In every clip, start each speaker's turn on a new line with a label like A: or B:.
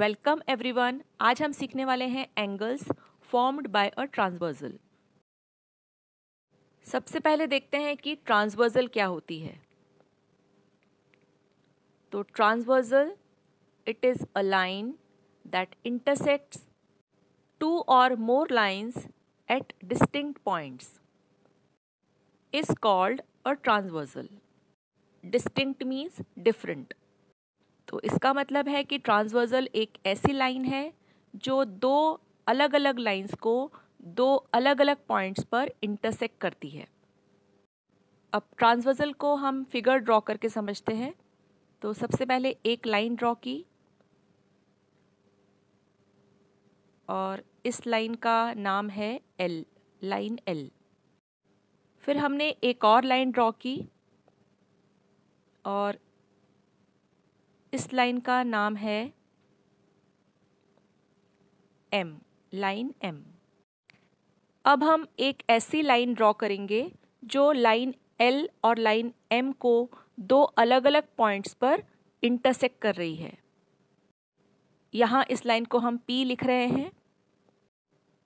A: welcome everyone आज हम सीखने वाले हैं angles formed by a transversal सबसे पहले देखते हैं कि ट्रांसवर्जल क्या होती है तो transversal it is a line that intersects two और more lines at distinct points is called a transversal distinct means different तो इसका मतलब है कि ट्रांसवर्सल एक ऐसी लाइन है जो दो अलग अलग लाइंस को दो अलग अलग पॉइंट्स पर इंटरसेक्ट करती है अब ट्रांसवर्सल को हम फिगर ड्रॉ करके समझते हैं तो सबसे पहले एक लाइन ड्रॉ की और इस लाइन का नाम है एल लाइन एल फिर हमने एक और लाइन ड्रॉ की और इस लाइन का नाम है एम लाइन एम अब हम एक ऐसी लाइन ड्रॉ करेंगे जो लाइन एल और लाइन एम को दो अलग अलग पॉइंट्स पर इंटरसेक्ट कर रही है यहाँ इस लाइन को हम पी लिख रहे हैं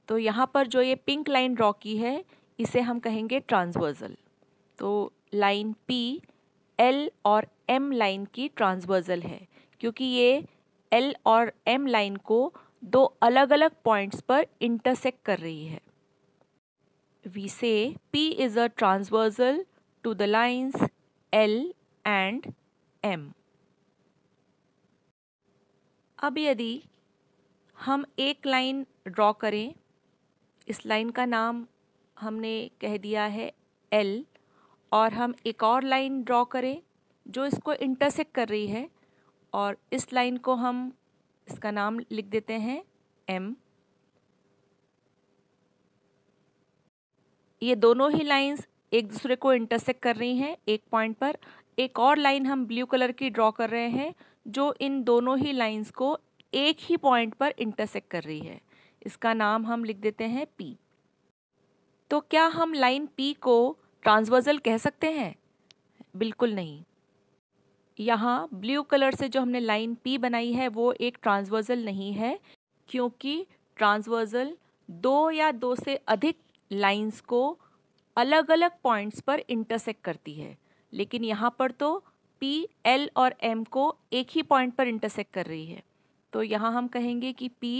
A: तो यहाँ पर जो ये पिंक लाइन ड्रॉ की है इसे हम कहेंगे ट्रांसवर्जल तो लाइन पी एल और एम लाइन की ट्रांसवर्जल है क्योंकि ये एल और एम लाइन को दो अलग अलग पॉइंट्स पर इंटरसेक्ट कर रही है we say P is a transversal to the lines L and M अब यदि हम एक लाइन ड्रॉ करें इस लाइन का नाम हमने कह दिया है एल और हम एक और लाइन ड्रॉ करें जो इसको इंटरसेक्ट कर रही है और इस लाइन को हम इसका नाम लिख देते हैं एम ये दोनों ही लाइंस एक दूसरे को इंटरसेक्ट कर रही हैं एक पॉइंट पर एक और लाइन हम ब्लू कलर की ड्रॉ कर रहे हैं जो इन दोनों ही लाइंस को एक ही पॉइंट पर इंटरसेक्ट कर रही है इसका नाम हम लिख देते हैं पी तो क्या हम लाइन पी को ट्रांसवर्जल कह सकते हैं बिल्कुल नहीं यहाँ ब्लू कलर से जो हमने लाइन पी बनाई है वो एक ट्रांसवर्जल नहीं है क्योंकि ट्रांसवर्जल दो या दो से अधिक लाइंस को अलग अलग पॉइंट्स पर इंटरसेक्ट करती है लेकिन यहाँ पर तो पी एल और एम को एक ही पॉइंट पर इंटरसेक्ट कर रही है तो यहाँ हम कहेंगे कि पी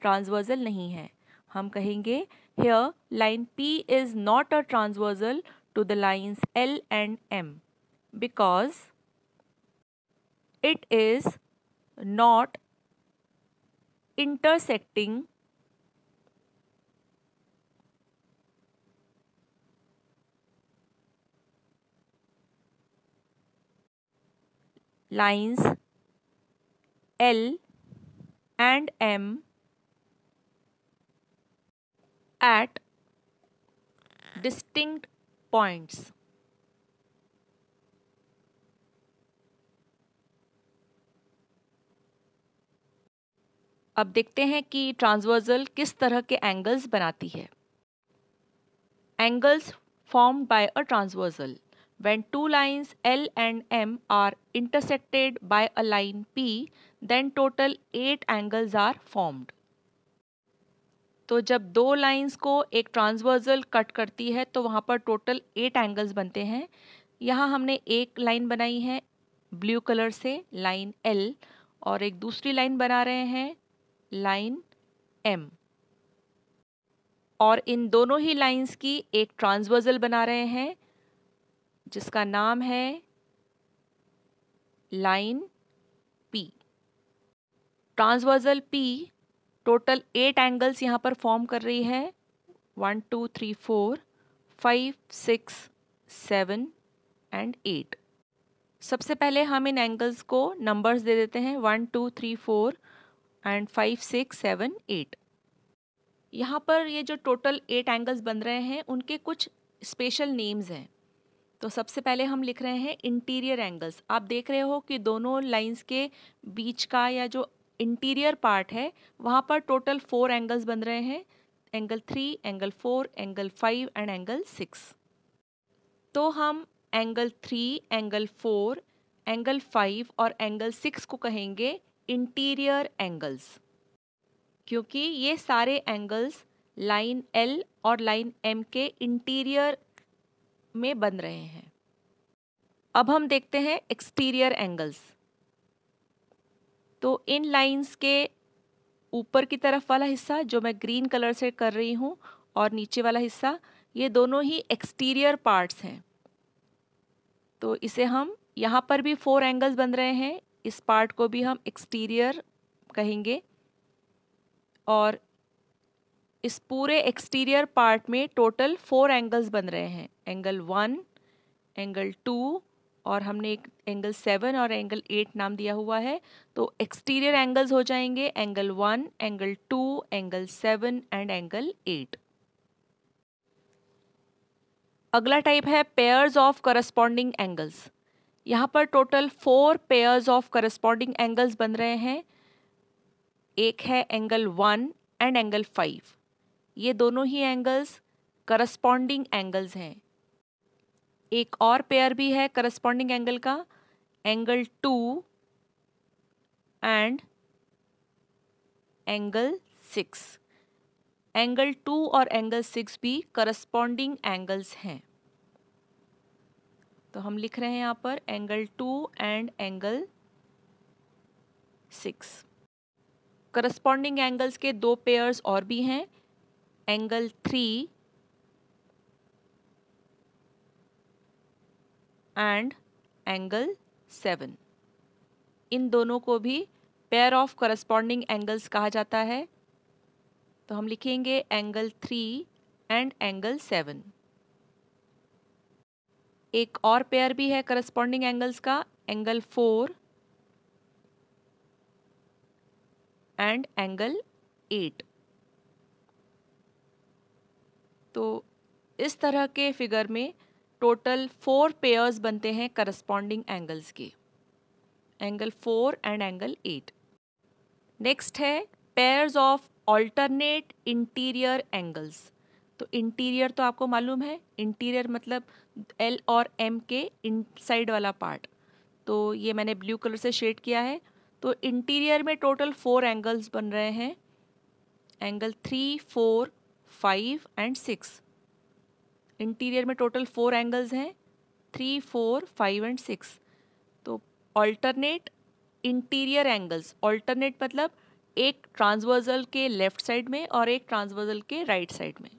A: ट्रांसवर्जल नहीं है हम कहेंगे here line P is not a transversal to the lines L and M because it is not intersecting lines L and M at distinct points अब देखते हैं कि ट्रांसवर्सल किस तरह के एंगल्स बनाती है angles formed by a transversal when two lines L and M are intersected by a line P then total eight angles are formed तो जब दो लाइंस को एक ट्रांसवर्सल कट करती है तो वहाँ पर टोटल एट एंगल्स बनते हैं यहाँ हमने एक लाइन बनाई है ब्लू कलर से लाइन एल और एक दूसरी लाइन बना रहे हैं लाइन एम और इन दोनों ही लाइंस की एक ट्रांसवर्सल बना रहे हैं जिसका नाम है line P transversal P total eight angles यहाँ पर फॉर्म कर रही है one two three four five six seven and eight सबसे पहले हम इन एंगल्स को नंबर्स दे देते हैं one two three four and five six seven eight यहाँ पर ये जो टोटल एट एंगल्स बन रहे हैं उनके कुछ स्पेशल नेम्स हैं तो सबसे पहले हम लिख रहे हैं इंटीरियर एंगल्स आप देख रहे हो कि दोनों लाइंस के बीच का या जो इंटीरियर पार्ट है वहाँ पर टोटल फोर एंगल्स बन रहे हैं angle three angle four angle five and angle six तो हम angle three angle four angle five और एंगल सिक्स को कहेंगे इंटीरियर एंगल्स क्योंकि ये सारे एंगल्स लाइन एल और लाइन एम के इंटीरियर में बन रहे हैं अब हम देखते हैं एक्सटीरियर एंगल्स तो इन लाइंस के ऊपर की तरफ वाला हिस्सा जो मैं ग्रीन कलर से कर रही हूँ और नीचे वाला हिस्सा ये दोनों ही एक्सटीरियर पार्ट्स हैं तो इसे हम यहाँ पर भी फोर एंगल्स बन रहे हैं इस पार्ट को भी हम एक्सटीरियर कहेंगे और इस पूरे एक्सटीरियर पार्ट में टोटल फोर एंगल्स बन रहे हैं एंगल वन एंगल टू और हमने एक एंगल सेवन और एंगल एट नाम दिया हुआ है तो एक्सटीरियर एंगल्स हो जाएंगे angle one angle two angle seven and angle eight अगला टाइप है पेयर्स ऑफ करस्पॉन्डिंग एंगल्स यहाँ पर total four pairs of corresponding angles बन रहे हैं एक है angle one and angle five ये दोनों ही एंगल्स करस्पॉन्डिंग एंगल्स हैं एक और पेयर भी है करस्पॉन्डिंग एंगल का angle two and angle six angle two और एंगल सिक्स भी करस्पॉन्डिंग एंगल्स हैं तो हम लिख रहे हैं यहाँ पर angle two and angle six corresponding angles के दो पेयर्स और भी हैं angle three and angle seven इन दोनों को भी पेयर ऑफ करस्पॉन्डिंग एंगल्स कहा जाता है तो हम लिखेंगे angle three and angle seven एक और पेयर भी है करस्पॉन्डिंग एंगल्स का angle four and angle eight तो इस तरह के फिगर में टोटल फोर पेयर्स बनते हैं करस्पॉन्डिंग एंगल्स के angle four and angle eight next है pairs of alternate interior angles तो इंटीरियर तो आपको मालूम है इंटीरियर मतलब एल और एम के इनसाइड वाला पार्ट तो ये मैंने ब्लू कलर से शेड किया है तो इंटीरियर में टोटल फोर एंगल्स बन रहे हैं angle three four five and six interior में टोटल फोर एंगल्स हैं three four five and six तो ऑल्टरनेट इंटीरियर एंगल्स ऑल्टरनेट मतलब एक ट्रांसवर्जल के लेफ़्ट साइड में और एक ट्रांसवर्जल के राइट right साइड में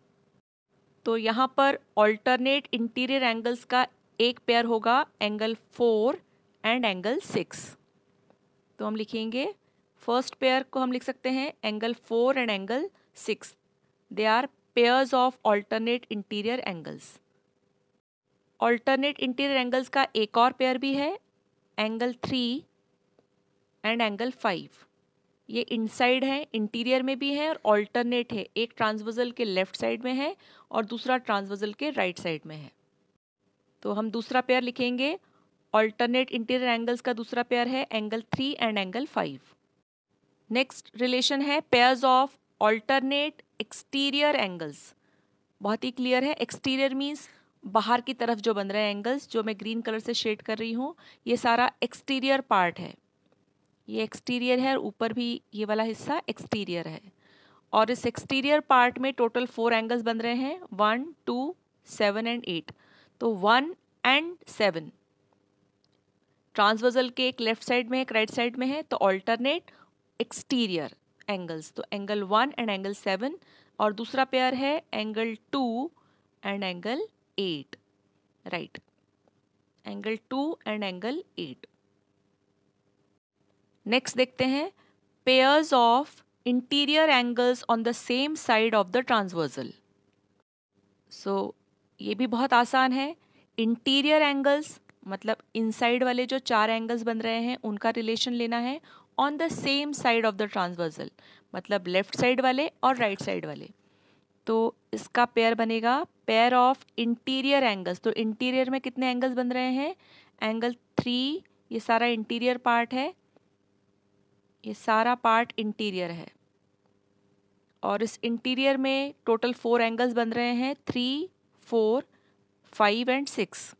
A: तो यहाँ पर ऑल्टरनेट इंटीरियर एंगल्स का एक पेयर होगा angle four and angle six तो हम लिखेंगे फर्स्ट पेयर को हम लिख सकते हैं angle four and angle six they are pairs of alternate interior angles alternate interior angles का एक और पेयर भी है angle three and angle five ये इनसाइड है इंटीरियर में भी है और ऑल्टरनेट है एक ट्रांसवर्जल के लेफ्ट साइड में है और दूसरा ट्रांसवर्जल के राइट right साइड में है तो हम दूसरा पेयर लिखेंगे ऑल्टरनेट इंटीरियर एंगल्स का दूसरा पेयर है angle three and angle five next relation है pairs of alternate exterior angles बहुत ही क्लियर है एक्सटीरियर मीन्स बाहर की तरफ जो बन रहे हैं एंगल्स जो मैं ग्रीन कलर से शेड कर रही हूँ ये सारा एक्सटीरियर पार्ट है ये एक्सटीरियर है और ऊपर भी ये वाला हिस्सा एक्सटीरियर है और इस एक्सटीरियर पार्ट में टोटल फोर एंगल्स बन रहे हैं one two seven and eight तो वन एंड सेवन ट्रांसवर्जल के एक लेफ्ट साइड में एक राइट right साइड में है तो ऑल्टरनेट एक्सटीरियर एंगल्स तो angle one and angle seven और दूसरा पेयर है angle two and angle eight right angle two and angle eight next देखते हैं pairs of interior angles on the same side of the transversal so ये भी बहुत आसान है इंटीरियर एंगल्स मतलब इनसाइड वाले जो चार एंगल्स बन रहे हैं उनका रिलेशन लेना है on the same side of the transversal मतलब लेफ्ट साइड वाले और राइट right साइड वाले तो इसका पेयर बनेगा पेयर ऑफ इंटीरियर एंगल्स तो इंटीरियर में कितने एंगल्स बन रहे हैं एंगल थ्री ये सारा इंटीरियर पार्ट है ये सारा पार्ट इंटीरियर है और इस इंटीरियर में टोटल फोर एंगल्स बन रहे हैं three four five and six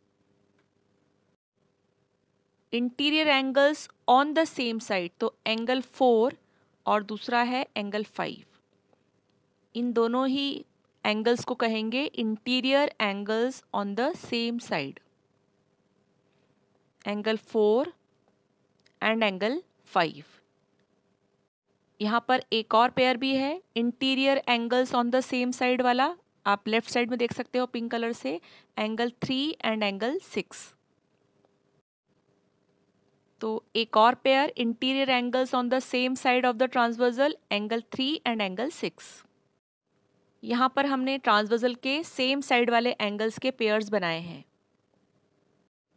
A: interior angles on the same side तो एंगल फोर और दूसरा है एंगल फाइव इन दोनों ही एंगल्स को कहेंगे interior angles on the same side angle four and angle five यहाँ पर एक और पेयर भी है interior angles on the same side वाला आप लेफ्ट साइड में देख सकते हो पिंक कलर से angle three and angle six तो एक और pair interior angles on the same side of the transversal angle three and angle six यहाँ पर हमने ट्रांसवर्जल के सेम साइड वाले एंगल्स के पेयर्स बनाए हैं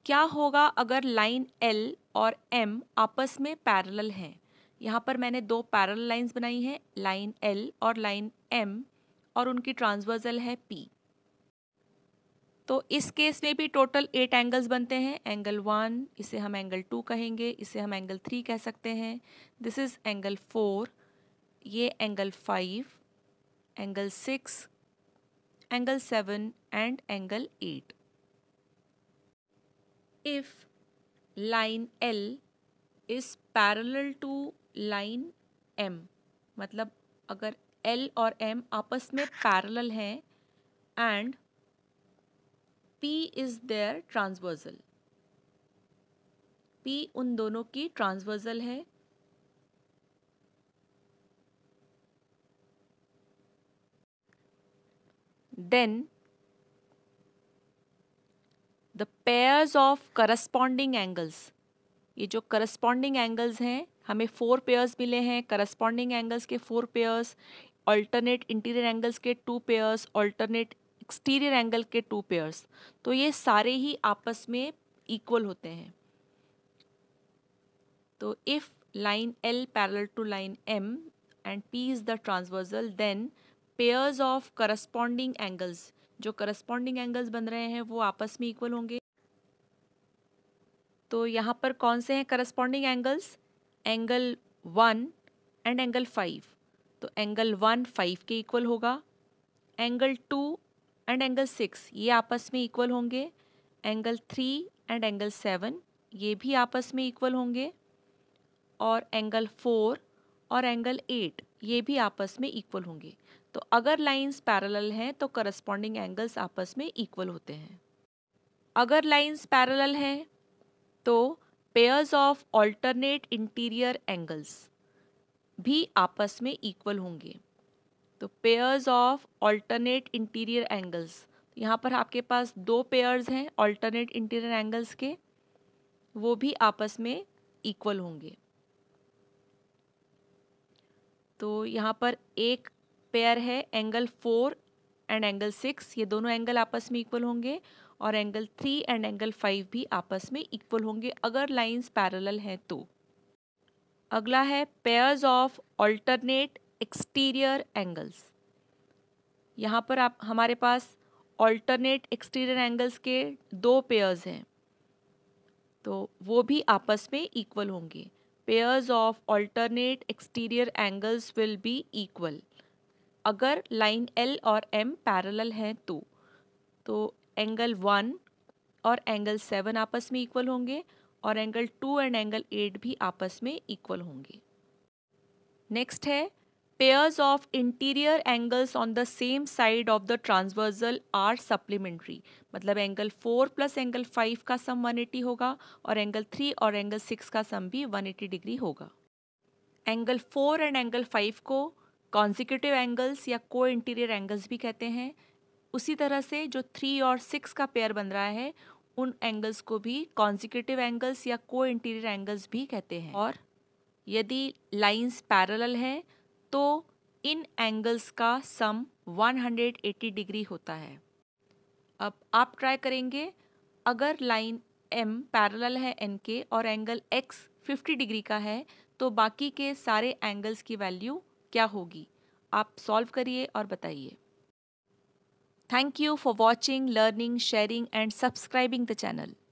A: क्या होगा अगर लाइन एल और एम आपस में पैरेलल हैं यहाँ पर मैंने दो पैरेलल लाइंस बनाई हैं लाइन एल और लाइन एम और उनकी ट्रांसवर्जल है पी तो इस केस में भी टोटल एट एंगल्स बनते हैं एंगल वन इसे हम एंगल टू कहेंगे इसे हम एंगल थ्री कह सकते हैं दिस इज़ एंगल फोर ये angle five angle six angle seven and angle eight if line L is parallel to line M मतलब अगर एल और एम आपस में पैरल हैं and P is their transversal P उन दोनों की ट्रांसवर्सल है then the pairs of corresponding angles ये जो करस्पॉन्डिंग एंगल्स हैं हमें फोर पेयर्स मिले हैं करस्पॉन्डिंग एंगल्स के four pairs alternate interior angles के two pairs alternate exterior angle के टू पेयर्स तो ये सारे ही आपस में इक्वल होते हैं तो if line L parallel to line M and P is the transversal then pairs of corresponding angles जो करस्पॉन्डिंग एंगल्स बन रहे हैं वो आपस में इक्वल होंगे तो यहाँ पर कौन से हैं corresponding angles angle one and angle five तो एंगल वन फाइव के इक्वल होगा angle two and angle six ये आपस में इक्वल होंगे angle three and angle seven ये भी आपस में इक्वल होंगे और एंगल फोर और एंगल एट ये भी आपस में इक्वल होंगे तो अगर लाइंस पैरेलल हैं तो करस्पॉन्डिंग एंगल्स आपस में इक्वल होते हैं अगर लाइंस पैरेलल हैं तो pairs of alternate interior angles भी आपस में इक्वल होंगे तो pairs of alternate interior angles यहाँ पर आपके पास दो पेयर्स हैं ऑल्टरनेट इंटीरियर एंगल्स के वो भी आपस में इक्वल होंगे तो यहाँ पर एक पेयर है angle four and angle six ये दोनों एंगल आपस में इक्वल होंगे और angle three and angle five भी आपस में इक्वल होंगे अगर लाइंस पैरेलल हैं तो अगला है pairs of alternate exterior angles यहाँ पर आप हमारे पास ऑल्टरनेट एक्सटीरियर एंगल्स के दो पेयर्स हैं तो वो भी आपस में इक्वल होंगे pairs of alternate exterior angles will be equal अगर लाइन एल और एम पैरेलल हैं तो तो एंगल वन और एंगल सेवन आपस में इक्वल होंगे और angle two and angle eight भी आपस में इक्वल होंगे नेक्स्ट है pairs of interior angles on the same side of the transversal are supplementary मतलब angle four plus angle five का सम 180 होगा और एंगल थ्री और एंगल सिक्स का सम भी 180 डिग्री होगा angle four and angle five को कॉन्जिक्यूटिव एंगल्स या को इंटीरियर एंगल्स भी कहते हैं उसी तरह से जो थ्री और सिक्स का पेयर बन रहा है उन एंगल्स को भी कॉन्जिक्यूटिव एंगल्स या को इंटीरियर एंगल्स भी कहते हैं और यदि लाइंस पैरल हैं तो इन एंगल्स का सम 180 डिग्री होता है अब आप ट्राई करेंगे अगर लाइन एम पैरेलल है एन के और एंगल एक्स 50 डिग्री का है तो बाकी के सारे एंगल्स की वैल्यू क्या होगी आप सॉल्व करिए और बताइए thank you for watching learning sharing and subscribing the channel